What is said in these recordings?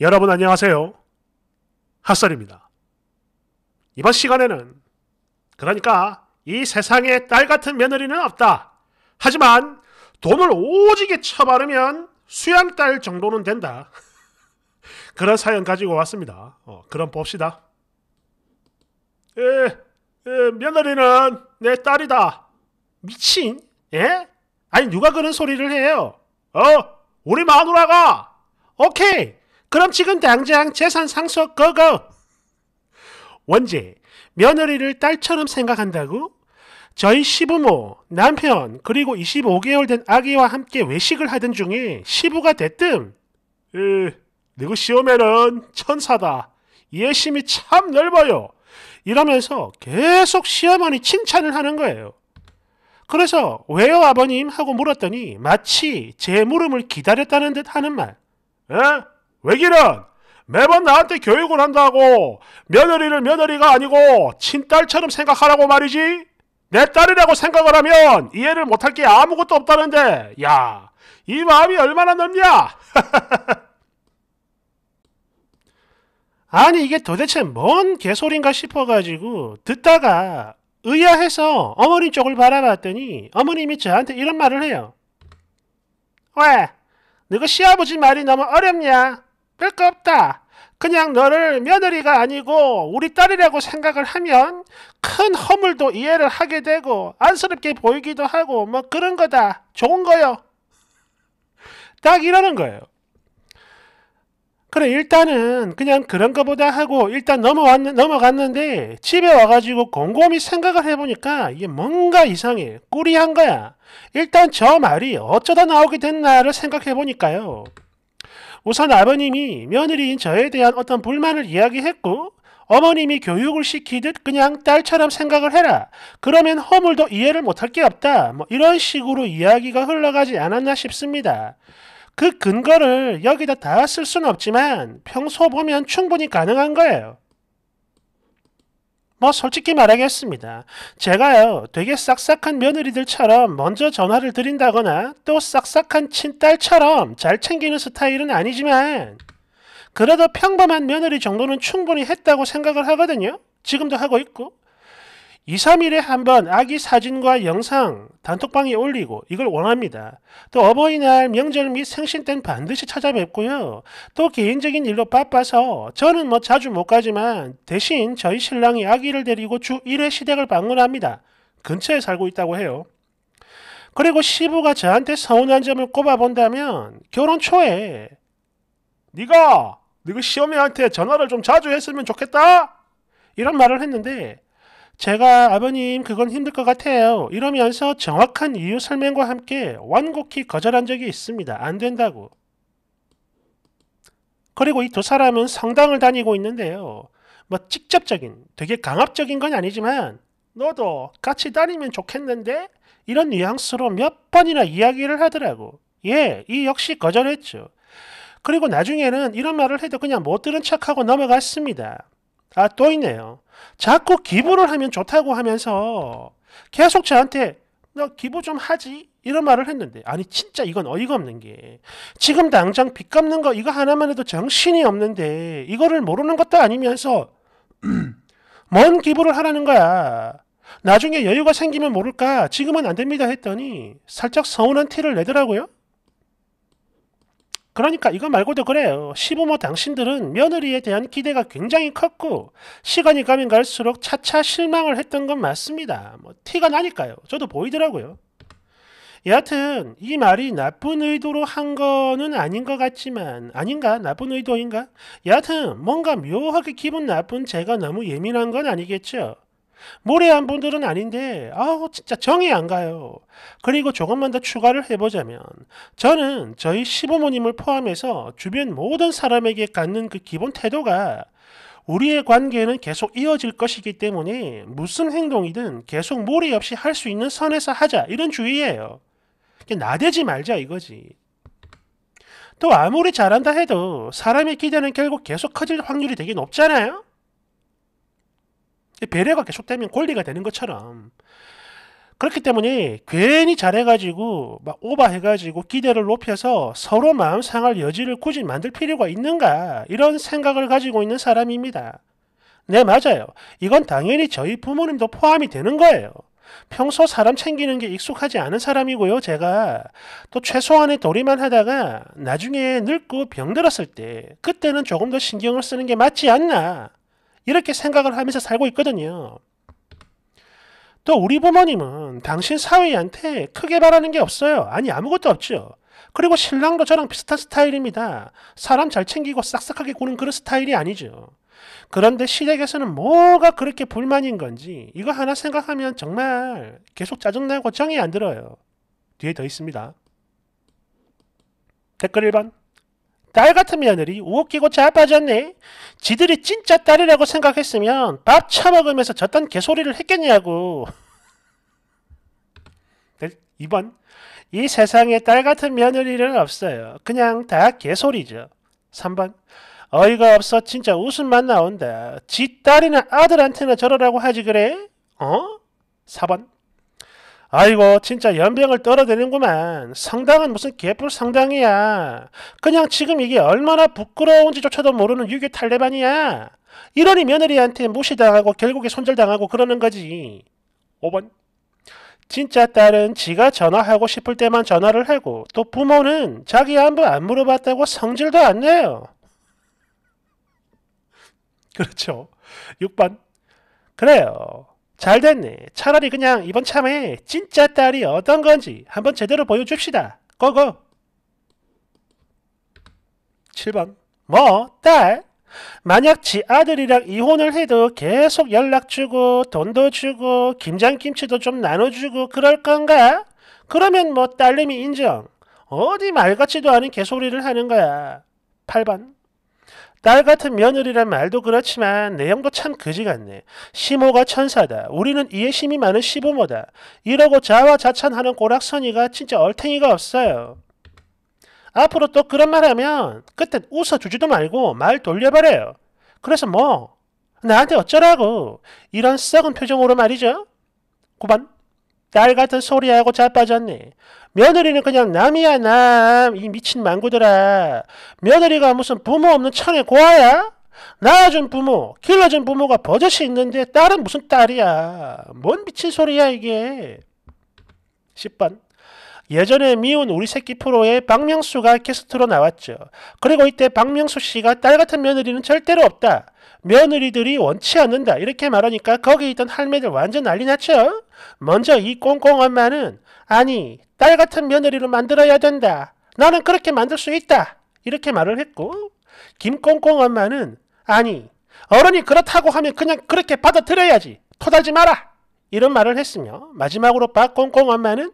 여러분 안녕하세요. 핫설입니다. 이번 시간에는 그러니까 이 세상에 딸 같은 며느리는 없다. 하지만 돈을 오지게 쳐바르면 수양딸 정도는 된다. 그런 사연 가지고 왔습니다. 어, 그럼 봅시다. 에, 에, 며느리는 내 딸이다. 미친? 예? 아니 누가 그런 소리를 해요? 어? 우리 마누라가 오케이 그럼 지금 당장 재산 상속 거거. 원제, 며느리를 딸처럼 생각한다고? 저희 시부모, 남편, 그리고 25개월 된 아기와 함께 외식을 하던 중에 시부가 됐뜸. 으, 시오면은 천사다. 예심이 참 넓어요. 이러면서 계속 시어머니 칭찬을 하는 거예요. 그래서 왜요 아버님 하고 물었더니 마치 제 물음을 기다렸다는 듯 하는 말. 어? 외길은 매번 나한테 교육을 한다고 며느리를 며느리가 아니고 친딸처럼 생각하라고 말이지. 내 딸이라고 생각을 하면 이해를 못할 게 아무것도 없다는데 야 이 마음이 얼마나 넓냐. 아니 이게 도대체 뭔 개소린가 싶어가지고 듣다가 의아해서 어머니 쪽을 바라봤더니 어머님이 저한테 이런 말을 해요. 왜? 너가 시아버지 말이 너무 어렵냐? 그럴 거 없다. 그냥 너를 며느리가 아니고 우리 딸이라고 생각을 하면 큰 허물도 이해를 하게 되고 안쓰럽게 보이기도 하고 뭐 그런 거다. 좋은 거요. 딱 이러는 거예요. 그래 일단은 그냥 그런 거보다 하고 일단 넘어왔, 넘어갔는데 집에 와가지고 곰곰이 생각을 해보니까 이게 뭔가 이상해. 꾸리한 거야. 일단 저 말이 어쩌다 나오게 됐나를 생각해보니까요. 우선 아버님이 며느리인 저에 대한 어떤 불만을 이야기했고 어머님이 교육을 시키듯 그냥 딸처럼 생각을 해라. 그러면 허물도 이해를 못할 게 없다. 뭐 이런 식으로 이야기가 흘러가지 않았나 싶습니다. 그 근거를 여기다 다 쓸 수는 없지만 평소 보면 충분히 가능한 거예요. 뭐 솔직히 말하겠습니다. 제가요 되게 싹싹한 며느리들처럼 먼저 전화를 드린다거나 또 싹싹한 친딸처럼 잘 챙기는 스타일은 아니지만 그래도 평범한 며느리 정도는 충분히 했다고 생각을 하거든요. 지금도 하고 있고 2, 3일에 한번 아기 사진과 영상 단톡방에 올리고 이걸 원합니다. 또 어버이날, 명절 및 생신 땐 반드시 찾아뵙고요. 또 개인적인 일로 바빠서 저는 뭐 자주 못 가지만 대신 저희 신랑이 아기를 데리고 주 1회 시댁을 방문합니다. 근처에 살고 있다고 해요. 그리고 시부가 저한테 서운한 점을 꼽아본다면 결혼 초에 네가 네가 시어머니한테 전화를 좀 자주 했으면 좋겠다 이런 말을 했는데 제가 아버님 그건 힘들 것 같아요. 이러면서 정확한 이유 설명과 함께 완곡히 거절한 적이 있습니다. 안 된다고. 그리고 이 두 사람은 성당을 다니고 있는데요. 뭐 직접적인, 되게 강압적인 건 아니지만 너도 같이 다니면 좋겠는데? 이런 뉘앙스로 몇 번이나 이야기를 하더라고. 예, 이 역시 거절했죠. 그리고 나중에는 이런 말을 해도 그냥 못 들은 척하고 넘어갔습니다. 아, 또 있네요. 자꾸 기부를 하면 좋다고 하면서 계속 저한테 너 기부 좀 하지? 이런 말을 했는데 아니 진짜 이건 어이가 없는 게 지금 당장 빚 갚는 거 이거 하나만 해도 정신이 없는데 이거를 모르는 것도 아니면서 뭔 기부를 하라는 거야. 나중에 여유가 생기면 모를까 지금은 안 됩니다 했더니 살짝 서운한 티를 내더라고요. 그러니까 이거 말고도 그래요. 시부모 당신들은 며느리에 대한 기대가 굉장히 컸고 시간이 가면 갈수록 차차 실망을 했던 건 맞습니다. 뭐 티가 나니까요. 저도 보이더라고요. 여하튼 이 말이 나쁜 의도로 한 거는 아닌 것 같지만 아닌가 나쁜 의도인가? 여하튼 뭔가 묘하게 기분 나쁜 제가 너무 예민한 건 아니겠죠. 모래한 분들은 아닌데 아우 진짜 정이 안 가요. 그리고 조금만 더 추가를 해보자면 저는 저희 시부모님을 포함해서 주변 모든 사람에게 갖는 그 기본 태도가 우리의 관계는 계속 이어질 것이기 때문에 무슨 행동이든 계속 모래 없이 할 수 있는 선에서 하자 이런 주의예요. 나대지 말자 이거지. 또 아무리 잘한다 해도 사람의 기대는 결국 계속 커질 확률이 되게 높잖아요. 배려가 계속되면 권리가 되는 것처럼 그렇기 때문에 괜히 잘해가지고 막오버해가지고 기대를 높여서 서로 마음 상할 여지를 굳이 만들 필요가 있는가 이런 생각을 가지고 있는 사람입니다. 네 맞아요. 이건 당연히 저희 부모님도 포함이 되는 거예요. 평소 사람 챙기는 게 익숙하지 않은 사람이고요. 제가 또 최소한의 도리만 하다가 나중에 늙고 병들었을 때 그때는 조금 더 신경을 쓰는 게 맞지 않나 이렇게 생각을 하면서 살고 있거든요. 또 우리 부모님은 당신 사위한테 크게 바라는 게 없어요. 아니 아무것도 없죠. 그리고 신랑도 저랑 비슷한 스타일입니다. 사람 잘 챙기고 싹싹하게 구는 그런 스타일이 아니죠. 그런데 시댁에서는 뭐가 그렇게 불만인 건지 이거 하나 생각하면 정말 계속 짜증나고 정이 안 들어요. 뒤에 더 있습니다. 댓글 1번 딸 같은 며느리 웃기고잘 빠졌네. 지들이 진짜 딸이라고 생각했으면 밥 처먹으면서 저딴 개소리를 했겠냐고. 2번 이 세상에 딸 같은 며느리는 없어요. 그냥 다 개소리죠. 3번 어이가 없어 진짜 웃음만 나온다. 지 딸이나 아들한테는 저러라고 하지 그래? 어? 4번 아이고 진짜 연병을 떨어대는구만. 상당은 무슨 개뿔 상당이야 그냥 지금 이게 얼마나 부끄러운지조차도 모르는 유교 탈레반이야. 이러니 며느리한테 무시당하고 결국에 손절당하고 그러는 거지. 5번 진짜 딸은 지가 전화하고 싶을 때만 전화를 하고 또 부모는 자기 한번 안 물어봤다고 성질도 안 내요. 그렇죠. 6번 그래요. 잘 됐네. 차라리 그냥 이번 참에 진짜 딸이 어떤 건지 한번 제대로 보여줍시다. 고고! 7번 뭐? 딸? 만약 지 아들이랑 이혼을 해도 계속 연락 주고 돈도 주고 김장김치도 좀 나눠주고 그럴 건가? 그러면 뭐 딸내미 인정. 어디 말같지도 않은 개소리를 하는 거야. 8번 딸 같은 며느리란 말도 그렇지만 내용도 참 그지 같네. 시모가 천사다. 우리는 이해심이 많은 시부모다. 이러고 자화자찬하는 고락선이가 진짜 얼탱이가 없어요. 앞으로 또 그런 말 하면 그땐 웃어주지도 말고 말 돌려버려요. 그래서 뭐 나한테 어쩌라고 이런 썩은 표정으로 말이죠. 9번 딸 같은 소리하고 자빠졌네. 며느리는 그냥 남이야 남. 이 미친 망구들아. 며느리가 무슨 부모 없는 천의 고아야? 낳아준 부모, 길러준 부모가 버젓이 있는데 딸은 무슨 딸이야. 뭔 미친 소리야 이게. 10번. 예전에 미운 우리 새끼 프로에 박명수가 게스트로 나왔죠. 그리고 이때 박명수 씨가 딸 같은 며느리는 절대로 없다. 며느리들이 원치 않는다. 이렇게 말하니까 거기 있던 할매들 완전 난리 났죠. 먼저 이 꽁꽁 엄마는 아니 딸 같은 며느리를 만들어야 된다. 나는 그렇게 만들 수 있다. 이렇게 말을 했고 김꽁꽁 엄마는 아니 어른이 그렇다고 하면 그냥 그렇게 받아들여야지. 토달지 마라. 이런 말을 했으며 마지막으로 박꽁꽁 엄마는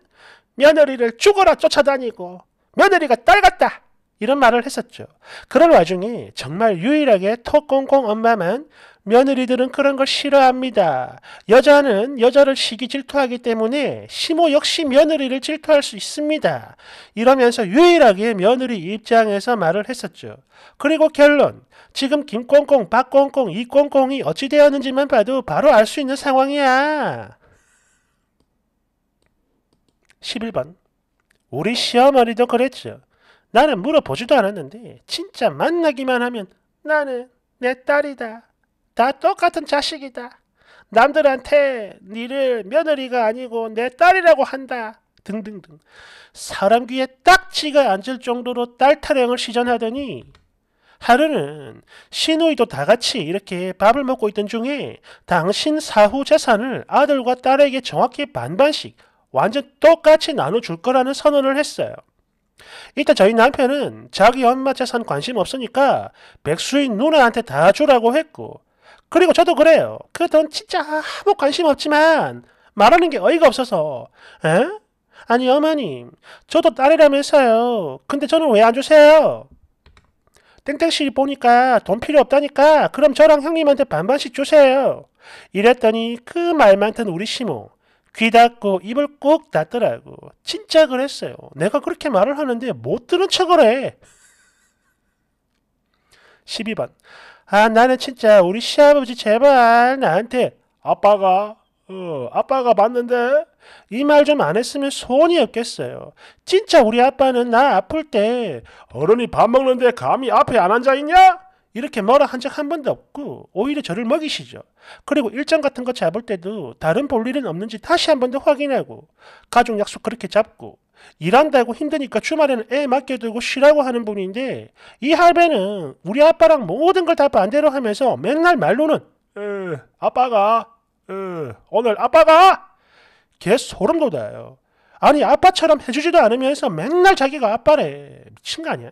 며느리를 죽어라 쫓아다니고 며느리가 딸 같다 이런 말을 했었죠. 그런 와중에 정말 유일하게 토꽁꽁 엄마만 며느리들은 그런 걸 싫어합니다. 여자는 여자를 시기 질투하기 때문에 시모 역시 며느리를 질투할 수 있습니다. 이러면서 유일하게 며느리 입장에서 말을 했었죠. 그리고 결론, 지금 김꽁꽁, 박꽁꽁, 이꽁꽁이 어찌 되었는지만 봐도 바로 알 수 있는 상황이야. 11번 우리 시어머니도 그랬죠. 나는 물어보지도 않았는데 진짜 만나기만 하면 나는 내 딸이다. 다 똑같은 자식이다. 남들한테 니를 며느리가 아니고 내 딸이라고 한다. 등등등. 사람 귀에 딱지가 앉을 정도로 딸 타령을 시전하더니 하루는 시누이도 다 같이 이렇게 밥을 먹고 있던 중에 당신 사후 재산을 아들과 딸에게 정확히 반반씩 완전 똑같이 나눠줄 거라는 선언을 했어요. 이때 저희 남편은 자기 엄마 재산 관심 없으니까 백수인 누나한테 다 주라고 했고 그리고 저도 그래요. 그 돈 진짜 아무 관심 없지만 말하는 게 어이가 없어서 에? 아니 어머님 저도 딸이라면서요. 근데 저는 왜 안 주세요? 땡땡씨 보니까 돈 필요 없다니까 그럼 저랑 형님한테 반반씩 주세요. 이랬더니 그말 많던 우리 시모 귀 닫고 입을 꼭 닫더라고. 진짜 그랬어요. 내가 그렇게 말을 하는데 못 들은 척을 해. 12번. 아, 나는 진짜 우리 시아버지 제발 나한테 아빠가, 어, 아빠가 봤는데이 말 좀 안 했으면 소원이 없겠어요. 진짜 우리 아빠는 나 아플 때 어른이 밥 먹는데 감히 앞에 안 앉아 있냐? 이렇게 뭐라 한 적 한 번도 없고 오히려 저를 먹이시죠. 그리고 일정 같은 거 잡을 때도 다른 볼일은 없는지 다시 한 번 더 확인하고 가족 약속 그렇게 잡고 일한다고 힘드니까 주말에는 애 맡겨두고 쉬라고 하는 분인데 이 할배는 우리 아빠랑 모든 걸 다 반대로 하면서 맨날 말로는 으, 아빠가 으, 오늘 아빠가 개 소름 돋아요. 아니 아빠처럼 해주지도 않으면서 맨날 자기가 아빠래 미친 거 아니야?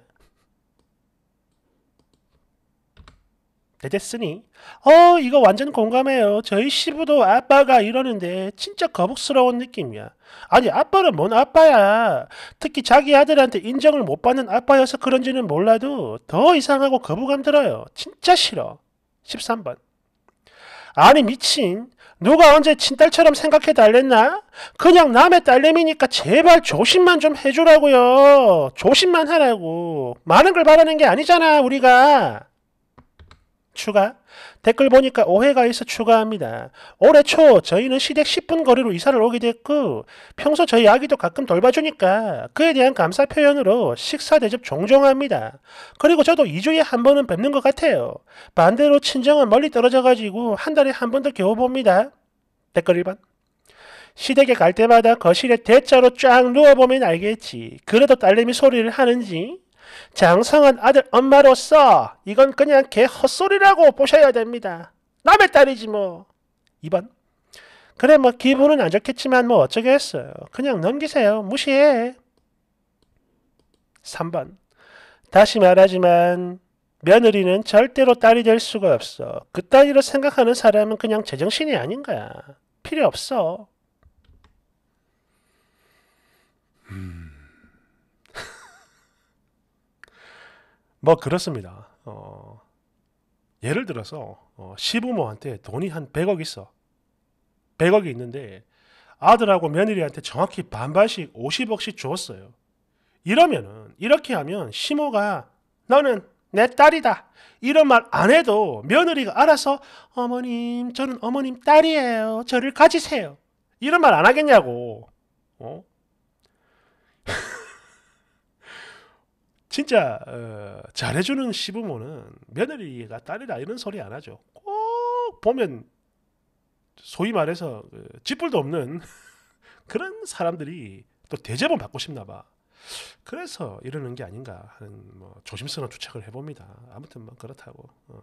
됐으니 어 이거 완전 공감해요 저희 시부도 아빠가 이러는데 진짜 거북스러운 느낌이야 아니 아빠는 뭔 아빠야 특히 자기 아들한테 인정을 못 받는 아빠여서 그런지는 몰라도 더 이상하고 거부감 들어요 진짜 싫어 13번 아니 미친 누가 언제 친딸처럼 생각해 달랬나? 그냥 남의 딸내미니까 제발 조심만 좀 해주라고요 조심만 하라고 많은 걸 바라는 게 아니잖아 우리가 추가 댓글 보니까 오해가 있어 추가합니다. 올해 초 저희는 시댁 10분 거리로 이사를 오게 됐고 평소 저희 아기도 가끔 돌봐주니까 그에 대한 감사 표현으로 식사 대접 종종 합니다. 그리고 저도 2주에 한 번은 뵙는 것 같아요. 반대로 친정은 멀리 떨어져가지고 한 달에 한 번 더 겨우 봅니다. 댓글 1번 시댁에 갈 때마다 거실에 대자로 쫙 누워보면 알겠지. 그래도 딸내미 소리를 하는지 장성은 아들 엄마로서 이건 그냥 개 헛소리라고 보셔야 됩니다. 남의 딸이지 뭐. 2번. 그래 뭐 기분은 안 좋겠지만 뭐 어쩌겠어요. 그냥 넘기세요. 무시해. 3번. 다시 말하지만 며느리는 절대로 딸이 될 수가 없어. 그 따위로 생각하는 사람은 그냥 제정신이 아닌 거야. 필요 없어. 음. 뭐 그렇습니다. 어, 예를 들어서 어, 시부모한테 돈이 한 100억 있어. 100억이 있는데 아들하고 며느리한테 정확히 반반씩 50억씩 주었어요 이러면은 이렇게 하면 시모가 너는 내 딸이다 이런 말 안 해도 며느리가 알아서 어머님 저는 어머님 딸이에요 저를 가지세요 이런 말 안 하겠냐고 어? 진짜 어, 잘해주는 시부모는 며느리가 딸이라 이런 소리 안 하죠. 꼭 보면 소위 말해서 짓불도 그 없는 그런 사람들이 또 대접은 받고 싶나 봐. 그래서 이러는 게 아닌가 하는 뭐 조심스러운 추측을 해봅니다. 아무튼 뭐 그렇다고 어.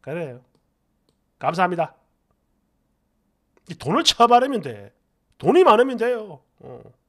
그래요. 감사합니다. 돈을 처발하면 돼. 돈이 많으면 돼요. 어.